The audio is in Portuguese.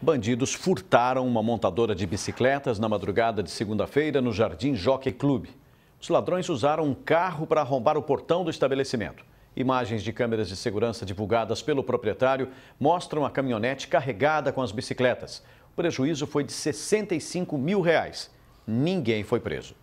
Bandidos furtaram uma montadora de bicicletas na madrugada de segunda-feira no Jardim Jockey Club. Os ladrões usaram um carro para arrombar o portão do estabelecimento. Imagens de câmeras de segurança divulgadas pelo proprietário mostram a caminhonete carregada com as bicicletas. O prejuízo foi de 65 mil reais. Ninguém foi preso.